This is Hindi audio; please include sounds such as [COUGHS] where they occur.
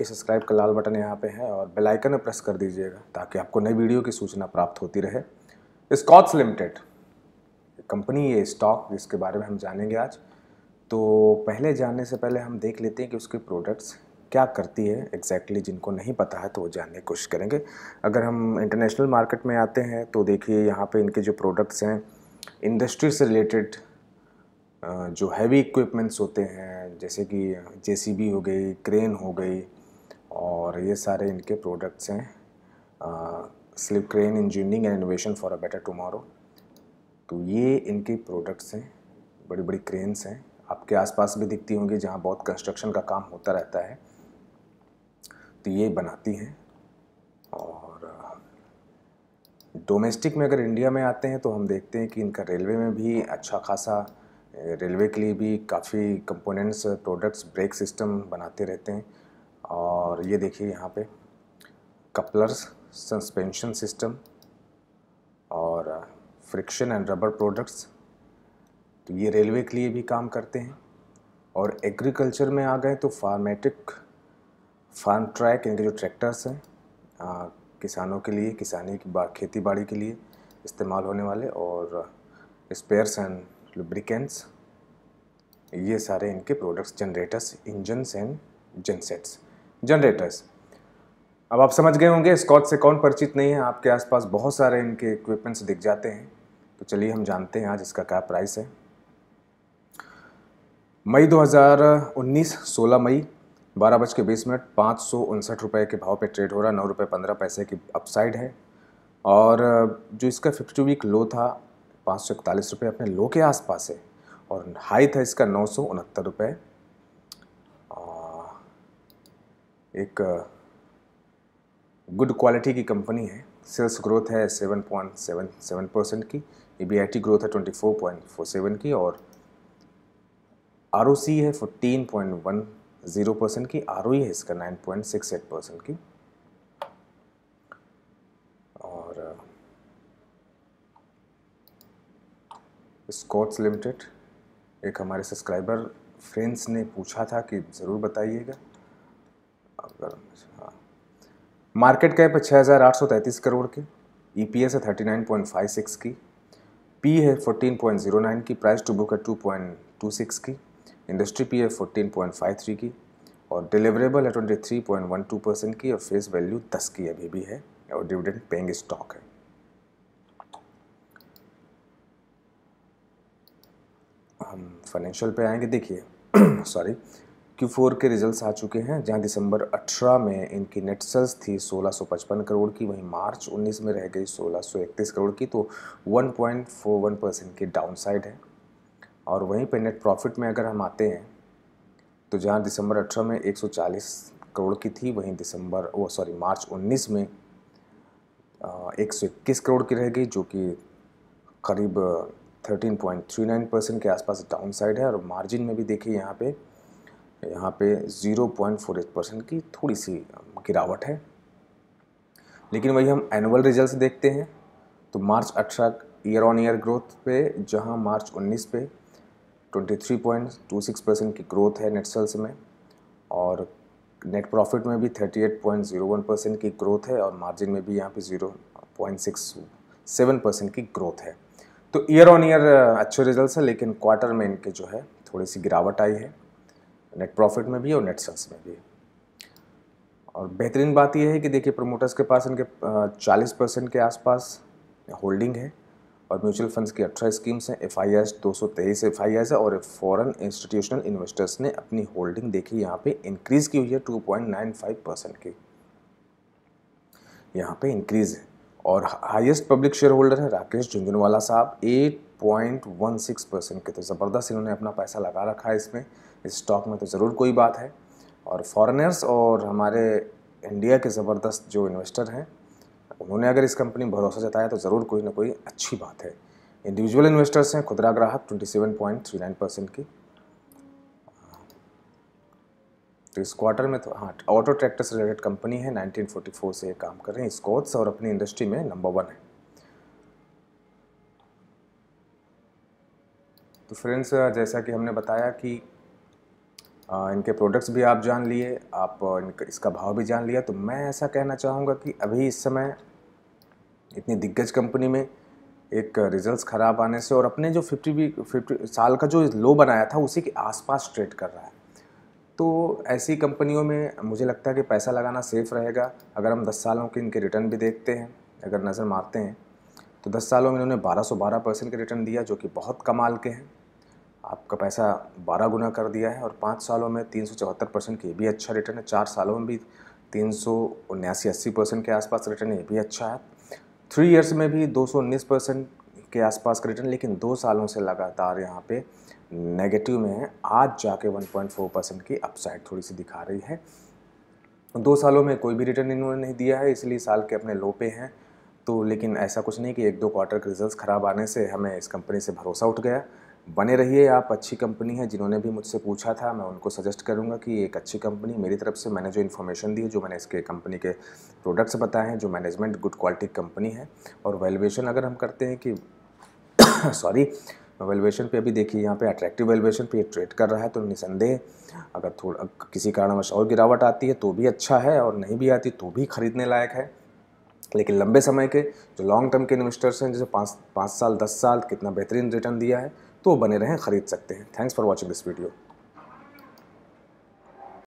के सब्सक्राइब का लाल बटन यहाँ पे है और बेल आइकन प्रेस कर दीजिएगा ताकि आपको नई वीडियो की सूचना प्राप्त होती रहे स्कॉट्स लिमिटेड कंपनी ये स्टॉक जिसके बारे में हम जानेंगे आज तो पहले जानने से पहले हम देख लेते हैं कि उसके प्रोडक्ट्स क्या करती है एग्जैक्टली exactly जिनको नहीं पता है तो वो जानने की कोशिश करेंगे अगर हम इंटरनेशनल मार्केट में आते हैं तो देखिए यहाँ पर इनके जो प्रोडक्ट्स हैं इंडस्ट्री से रिलेटेड जो हैवी इक्विपमेंट्स होते हैं जैसे कि जेसीबी हो गई क्रेन हो गई और ये सारे इनके प्रोडक्ट्स हैं slip crane engineering and innovation for a better tomorrow तो ये इनके प्रोडक्ट्स हैं बड़ी बड़ी क्रेन्स हैं आपके आसपास भी दिखती होंगी जहाँ बहुत कंस्ट्रक्शन का काम होता रहता है तो ये बनाती हैं और डोमेस्टिक में अगर इंडिया में आते हैं तो हम देखते हैं कि इनका रेलवे में भी अच्छा खासा रेलवे के लिए भी काफ़ी कंपोनेंट्स प्रोडक्ट्स ब्रेक सिस्टम बनाते रहते हैं और ये देखिए यहाँ पे कपलर्स सस्पेंशन सिस्टम और फ्रिक्शन एंड रबर प्रोडक्ट्स तो ये रेलवे के लिए भी काम करते हैं और एग्रीकल्चर में आ गए तो फार्मेटिक फार्म ट्रैक इनके जो ट्रैक्टर्स हैं uh, किसानों के लिए किसानी की बा, खेती बाड़ी के लिए इस्तेमाल होने वाले और स्पेयर्स एंड लुब्रिकेंट्स ये सारे इनके products generators engines and gensets generators अब आप समझ गए होंगे स्कॉच से कौन परिचित नहीं है आपके आसपास बहुत सारे इनके इक्विपमेंट्स दिख जाते हैं तो चलिए हम जानते हैं आज इसका क्या प्राइस है मई 2019 16 मई बारह बज के बीस मिनट पाँच सौ उनसठ रुपये के भाव पे ट्रेड हो रहा है नौ रुपये पंद्रह पैसे की अपसाइड है और जो इसका फिफ्टी टू वीक लो था पाँच सौ इकतालीस रुपये अपने लो के आसपास है और हाई था इसका नौ सौ उनहत्तर रुपये एक गुड क्वालिटी की कंपनी है सेल्स ग्रोथ है 7.77 परसेंट की ई e ग्रोथ है 24.47 की और आर है 14.10 परसेंट की आर e है इसका 9.68 परसेंट की और स्कॉट्स लिमिटेड एक हमारे सब्सक्राइबर फ्रेंड्स ने पूछा था कि ज़रूर बताइएगा हाँ। मार्केट कैप है छः हज़ार आठ सौ तैंतीस करोड़ की ई पी एस है thirty nine point five six की पी है फोर्टीन पॉइंट जीरो नाइन की प्राइस टू बुक है टू पॉइंट टू सिक्स की इंडस्ट्री पी है फोर्टीन पॉइंट फाइव थ्री की और डिलीवरेबल है twenty three point one two percent की और फेस वैल्यू दस की अभी भी है और डिविडेंड पेइंग स्टॉक है हम फाइनेंशियल पे आएंगे देखिए सॉरी [CLEARS THROAT] क्यू फोर के रिजल्ट्स आ चुके हैं जहां दिसंबर 18 में इनकी नेट सेल्स थी 1655 करोड़ की वहीं मार्च 19 में रह गई 1631 करोड़ की तो 1.41 परसेंट की डाउन साइड है और वहीं पर नेट प्रॉफिट में अगर हम आते हैं तो जहां दिसंबर 18 में 140 करोड़ की थी वहीं दिसंबर वो सॉरी मार्च 19 में एक सौ इक्कीस करोड़ की रह गई जो कि करीब 13.39 परसेंट के आसपास डाउन साइड है और मार्जिन में भी देखिए यहाँ पे यहाँ पे 0.48 परसेंट की थोड़ी सी गिरावट है लेकिन वही हम एनुअल रिजल्ट्स देखते हैं तो March 18 year on year growth पे जहाँ मार्च 19 पे 23.26 परसेंट की ग्रोथ है नेट सेल्स में और नेट प्रॉफिट में भी 38.01 परसेंट की ग्रोथ है और मार्जिन में भी यहाँ पे 0.67 परसेंट की ग्रोथ है तो ईयर ऑन ईयर अच्छे रिजल्ट है लेकिन क्वार्टर में इनके जो है थोड़ी सी गिरावट आई है नेट प्रॉफिट में भी और नेट सेल्स में भी और बेहतरीन बात यह है कि देखिए प्रमोटर्स के पास इनके 40 परसेंट के आसपास होल्डिंग है और म्यूचुअल फंड्स की अठारह स्कीम्स हैं एफ आई एस दो सौ तेईस एफ आई एस है और फॉरेन इंस्टीट्यूशनल इन्वेस्टर्स ने अपनी होल्डिंग देखी यहाँ पे इंक्रीज़ की हुई है two point nine five percent की यहाँ पे इंक्रीज़ है और हाईएस्ट पब्लिक शेयर होल्डर है राकेश झुंझुनवाला साहब eight point one six percent के तो ज़बरदस्त इन्होंने अपना पैसा लगा रखा है इसमें इस स्टॉक में तो ज़रूर कोई बात है और फॉरेनर्स और हमारे इंडिया के ज़बरदस्त जो इन्वेस्टर हैं उन्होंने अगर इस कंपनी में भरोसा जताया तो ज़रूर कोई ना कोई अच्छी बात है इंडिविजुअल इन्वेस्टर्स हैं खुदरा ग्राहक नाइन परसेंट की तो इस क्वार्टर में तो हाँ ऑटो ट्रैक्टर से रिलेटेड कंपनी है 1944 से ये काम कर रहे हैं स्कॉट्स और अपनी इंडस्ट्री में नंबर वन है तो फ्रेंड्स जैसा कि हमने बताया कि इनके प्रोडक्ट्स भी आप जान लिए आप इसका भाव भी जान लिया तो मैं ऐसा कहना चाहूँगा कि अभी इस समय इतनी दिग्गज कंपनी में एक रिजल्ट्स ख़राब आने से और अपने जो फिफ्टी भी फिफ्टी साल का जो लो बनाया था उसी के आसपास ट्रेड कर रहा है तो ऐसी कंपनियों में मुझे लगता है कि पैसा लगाना सेफ़ रहेगा अगर हम दस सालों के इनके रिटर्न भी देखते हैं अगर नज़र मारते हैं तो दस सालों में इन्होंने बारह सौ बारह परसेंट के रिटर्न दिया जो कि बहुत कमाल के हैं आपका पैसा बारह गुना कर दिया है और पाँच सालों में तीन सौ चौहत्तर परसेंट ये भी अच्छा रिटर्न है चार सालों में भी तीन सौ उन्यासी अस्सी परसेंट के आसपास रिटर्न ये भी अच्छा है थ्री इयर्स में भी दो सौ उन्नीस परसेंट के आसपास का रिटर्न लेकिन दो सालों से लगातार यहाँ पे नेगेटिव में है आज जाके 1.4 परसेंट की अपसाइड थोड़ी सी दिखा रही है दो सालों में कोई भी रिटर्न इन्होंने नहीं दिया है इसलिए साल के अपने लो पे हैं तो लेकिन ऐसा कुछ नहीं कि एक दो क्वार्टर के रिजल्ट्स ख़राब आने से हमें इस कंपनी से भरोसा उठ गया बने रहिए आप अच्छी कंपनी है जिन्होंने भी मुझसे पूछा था मैं उनको सजेस्ट करूंगा कि एक अच्छी कंपनी मेरी तरफ से मैंने जो इन्फॉर्मेशन दी है जो मैंने इसके कंपनी के प्रोडक्ट्स बताए हैं जो मैनेजमेंट गुड क्वालिटी कंपनी है और वैल्यूएशन अगर हम करते हैं कि सॉरी [COUGHS] वैल्यूएशन पे अभी देखिए यहाँ पे अट्रैक्टिव वैल्यूएशन पे ट्रेड कर रहा है तो निसंदेह अगर थोड़ा किसी कारणवश और गिरावट आती है तो भी अच्छा है और नहीं भी आती तो भी खरीदने लायक है लेकिन लंबे समय के जो लॉन्ग टर्म के इन्वेस्टर्स हैं जैसे पाँच पाँच साल दस साल कितना बेहतरीन रिटर्न दिया है तो बने रहें खरीद सकते हैं thanks for watching this video